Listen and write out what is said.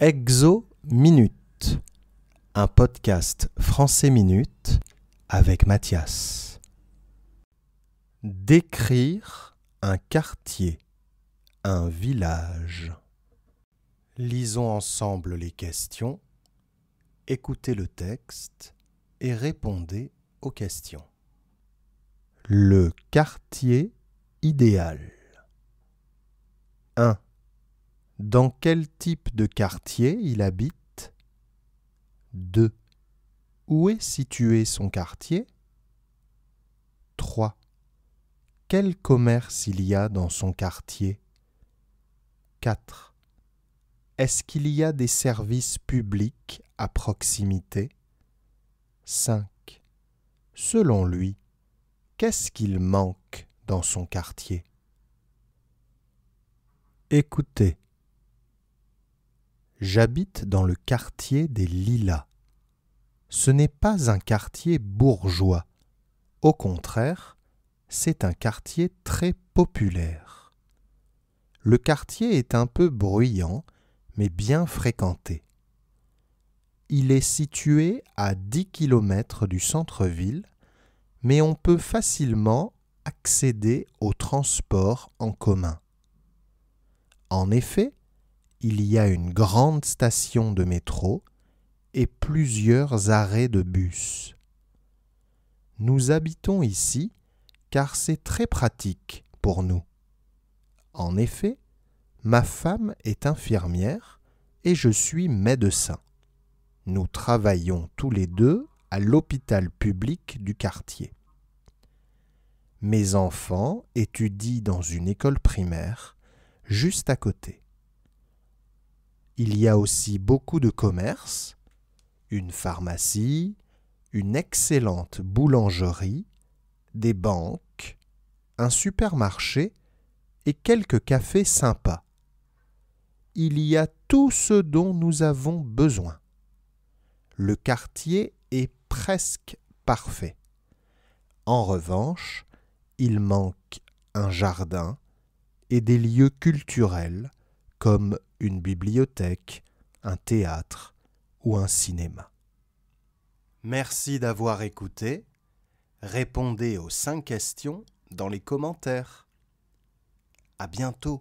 Exo Minute, un podcast français minute avec Mathias. Décrire un quartier, un village. Lisons ensemble les questions, écoutez le texte et répondez aux questions. Le quartier idéal. 1. Dans quel type de quartier il habite 2. Où est situé son quartier 3. Quel commerce il y a dans son quartier 4. Est-ce qu'il y a des services publics à proximité 5. Selon lui, qu'est-ce qu'il manque dans son quartier Écoutez. J'habite dans le quartier des Lilas. Ce n'est pas un quartier bourgeois. Au contraire, c'est un quartier très populaire. Le quartier est un peu bruyant, mais bien fréquenté. Il est situé à 10 km du centre-ville, mais on peut facilement accéder aux transports en commun. En effet, il y a une grande station de métro et plusieurs arrêts de bus. Nous habitons ici car c'est très pratique pour nous. En effet, ma femme est infirmière et je suis médecin. Nous travaillons tous les deux à l'hôpital public du quartier. Mes enfants étudient dans une école primaire juste à côté il y a aussi beaucoup de commerces, une pharmacie, une excellente boulangerie, des banques, un supermarché et quelques cafés sympas. Il y a tout ce dont nous avons besoin. Le quartier est presque parfait. En revanche, il manque un jardin et des lieux culturels comme une bibliothèque, un théâtre ou un cinéma. Merci d'avoir écouté. Répondez aux cinq questions dans les commentaires. À bientôt.